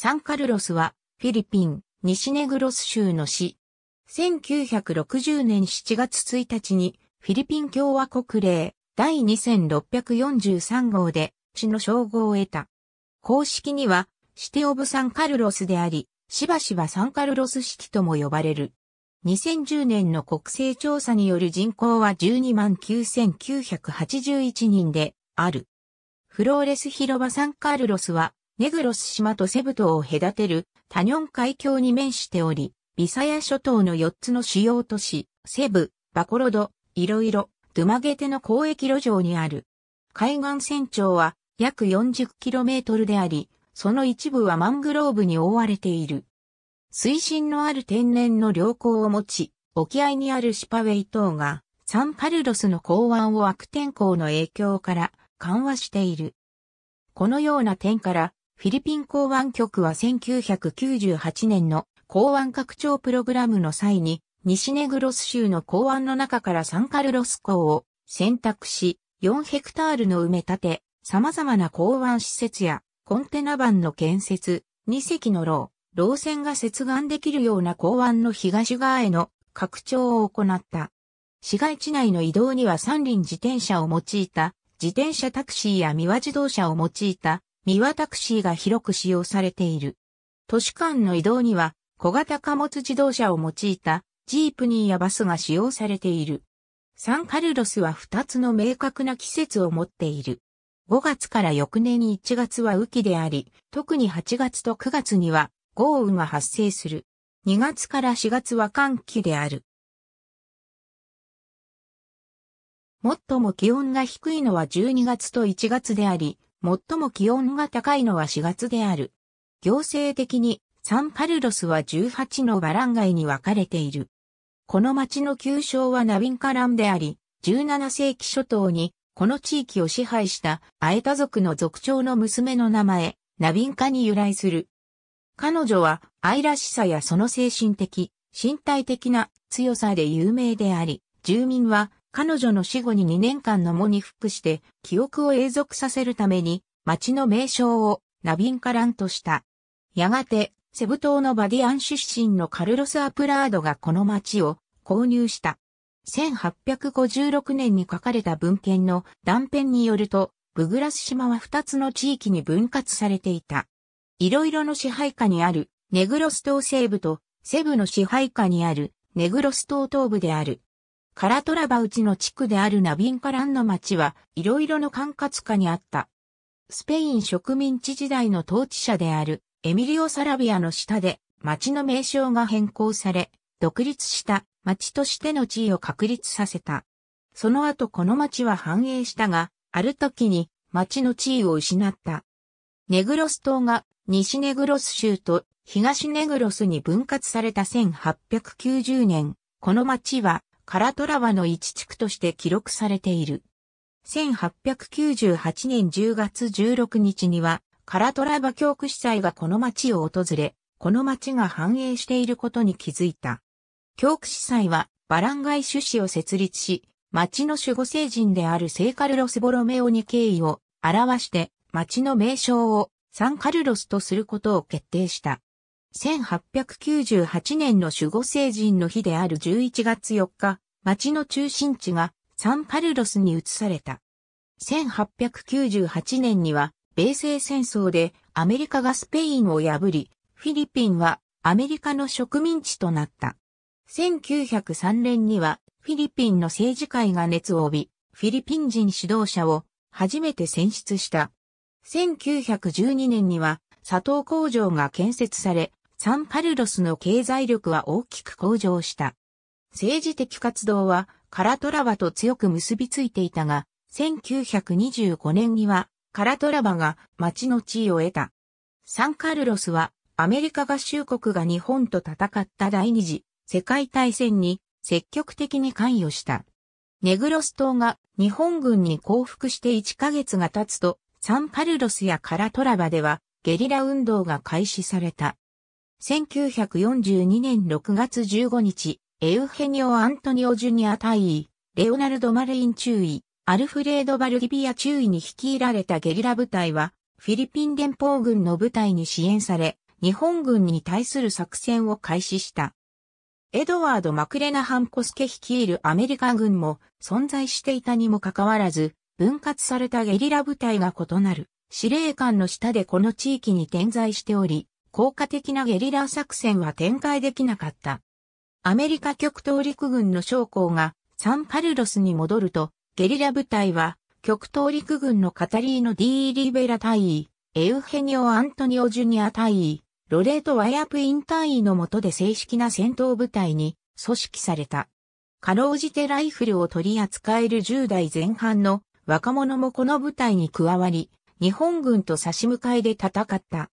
サンカルロスは、フィリピン、西ネグロス州の市。1960年7月1日に、フィリピン共和国令第2643号で、市の称号を得た。公式には、シテオブサンカルロスであり、しばしばサンカルロス式とも呼ばれる。2010年の国勢調査による人口は12万9981人である。フローレス広場サンカルロスはネグロス島とセブ島を隔てるタニョン海峡に面しており、ビサヤ諸島の4つの主要都市、セブ、バコロド、イロイロ、ドゥマゲテの交易路上にある。海岸線長は約 40km であり、その一部はマングローブに覆われている。水深のある天然の良好を持ち、沖合にあるシパウェイ島が、サンカルロスの港湾を悪天候の影響から緩和している。このような点から、フィリピン港湾局は1998年の港湾拡張プログラムの際に、西ネグロス州の港湾の中からサンカルロス港を選択し、4ヘクタールの埋め立て、様々な港湾施設やコンテナ板の建設、2隻の牢、牢船が接岸できるような港湾の東側への拡張を行った。市街地内の移動には三輪自転車を用いた、自転車タクシーや三輪自動車を用いた三輪タクシーが広く使用されている。都市間の移動には小型貨物自動車を用いたジープニーやバスが使用されている。サンカルロスは2つの明確な季節を持っている。5月から翌年に1月は雨季であり、特に8月と9月には豪雨が発生する。2月から4月は寒気である。最も気温が低いのは12月と1月であり、最も気温が高いのは4月である。行政的にサンカルロスは18のバラン街に分かれている。この町の旧称はナビンカランであり、17世紀初頭にこの地域を支配したアエタ族の族長の娘の名前、ナビンカに由来する。彼女は愛らしさやその精神的、身体的な強さで有名であり、住民は彼女の死後に2年間の喪に服して記憶を永続させるために町の名称をナビンカランとした。やがて、セブ島のバディアン出身のカルロス・アプラードがこの町を購入した。1856年に書かれた文献の断片によると、ブグラス島は2つの地域に分割されていた。いろいろの支配下にあるネグロス島西部とセブの支配下にあるネグロス島東部である。カラトラバウチの地区であるナビンカランの町は、いろいろの管轄下にあった。スペイン植民地時代の統治者である、エミリオ・サラビアの下で、町の名称が変更され、独立した町としての地位を確立させた。その後この町は繁栄したが、ある時に町の地位を失った。ネグロス島が西ネグロス州と東ネグロスに分割された1890年、この町はカラトラワの一地区として記録されている。1898年10月16日には、カラトラバ教区司祭がこの町を訪れ、この町が繁栄していることに気づいた。教区司祭は、バランガイ種子を設立し、町の守護聖人である聖カルロス・ボロメオに敬意を表して、町の名称をサンカルロスとすることを決定した。1898年の守護聖人の日である11月4日、町の中心地がサンパルロスに移された。1898年には、米西戦争でアメリカがスペインを破り、フィリピンはアメリカの植民地となった。1903年にはフィリピンの政治界が熱を帯び、フィリピン人指導者を初めて選出した。1912年には佐藤工場が建設され、サンカルロスの経済力は大きく向上した。政治的活動はカラトラバと強く結びついていたが、1925年にはカラトラバが町の地位を得た。サンカルロスはアメリカ合衆国が日本と戦った第二次世界大戦に積極的に関与した。ネグロス島が日本軍に降伏して1ヶ月が経つと、サンカルロスやカラトラバではゲリラ運動が開始された。1942年6月15日、エウヘニオ・アントニオ・ジュニア大尉、レオナルド・マレイン中尉、アルフレード・バルギビア中尉に率いられたゲリラ部隊は、フィリピン連邦軍の部隊に支援され、日本軍に対する作戦を開始した。エドワード・マクレナ・ハンコスケ率いるアメリカ軍も存在していたにもかかわらず、分割されたゲリラ部隊が異なる司令官の下でこの地域に点在しており、効果的なゲリラ作戦は展開できなかった。アメリカ極東陸軍の将校がサンカルロスに戻ると、ゲリラ部隊は極東陸軍のカタリーノ・ディー・リベラ隊尉、エウヘニオ・アントニオ・ジュニア隊尉、ロレート・ワイアプイン隊員の下で正式な戦闘部隊に組織された。かろうじてライフルを取り扱える10代前半の若者もこの部隊に加わり、日本軍と差し向かいで戦った。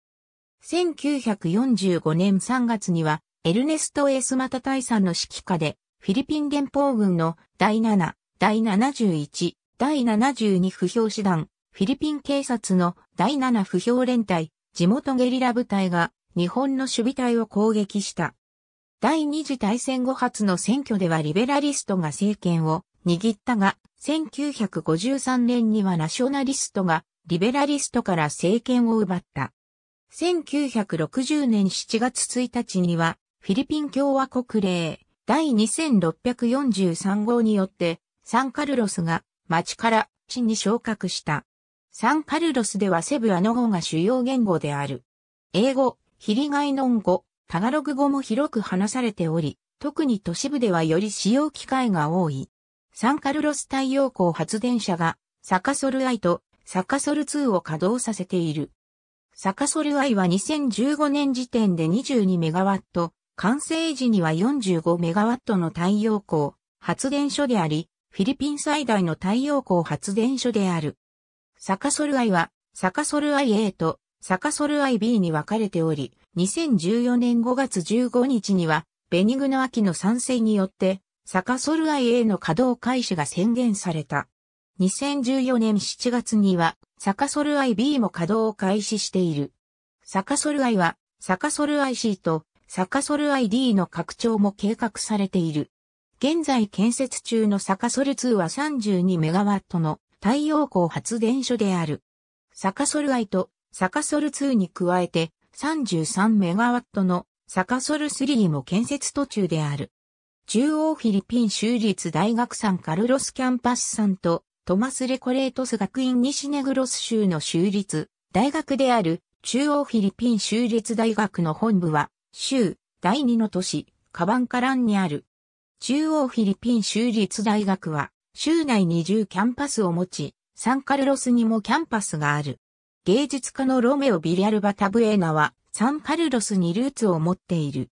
1945年3月には、エルネスト・エスマタ大佐の指揮下で、フィリピン連邦軍の第7、第71、第72不評師団、フィリピン警察の第7不評連隊、地元ゲリラ部隊が日本の守備隊を攻撃した。第二次大戦後初の選挙ではリベラリストが政権を握ったが、1953年にはナショナリストがリベラリストから政権を奪った。1960年7月1日には、フィリピン共和国令第2643号によって、サンカルロスが町から市に昇格した。サンカルロスではセブアノ語が主要言語である。英語、ヒリガイノン語、タガログ語も広く話されており、特に都市部ではより使用機会が多い。サンカルロス太陽光発電車がサカソルアイとサカソル2を稼働させている。サカソルアイは2015年時点で22メガワット、完成時には45メガワットの太陽光発電所であり、フィリピン最大の太陽光発電所である。サカソルアイは、サカソルアイ A とサカソルアイ B に分かれており、2014年5月15日には、ベニグの秋の賛成によって、サカソルアイ A の稼働開始が宣言された。2014年7月には、サカソル IB も稼働を開始している。サカソル I は、サカソル IC とサカソル ID の拡張も計画されている。現在建設中のサカソル2は 32MW の太陽光発電所である。サカソル I とサカソル2に加えて 33MW のサカソル3も建設途中である。中央フィリピン州立大学サンカルロスキャンパスさんとトマス・レコレートス学院西ネグロス州の州立大学である中央フィリピン州立大学の本部は州第二の都市カバンカランにある。中央フィリピン州立大学は州内二0キャンパスを持ちサンカルロスにもキャンパスがある。芸術家のロメオ・ビリアルバ・タブエーナはサンカルロスにルーツを持っている。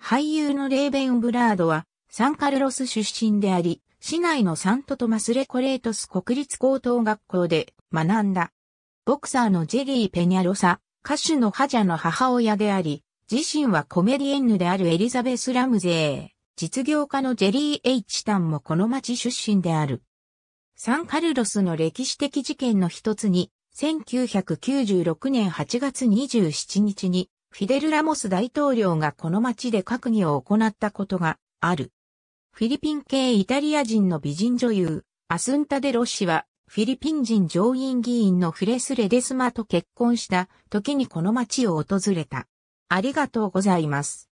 俳優のレーベン・ブラードはサンカルロス出身であり、市内のサントトマスレコレートス国立高等学校で学んだ。ボクサーのジェリー・ペニャロサ、歌手のハジャの母親であり、自身はコメディエンヌであるエリザベス・ラムゼー、実業家のジェリー・エイチタンもこの町出身である。サンカルロスの歴史的事件の一つに、1996年8月27日に、フィデル・ラモス大統領がこの町で閣議を行ったことがある。フィリピン系イタリア人の美人女優、アスンタ・デ・ロッシは、フィリピン人上院議員のフレス・レデスマと結婚した時にこの町を訪れた。ありがとうございます。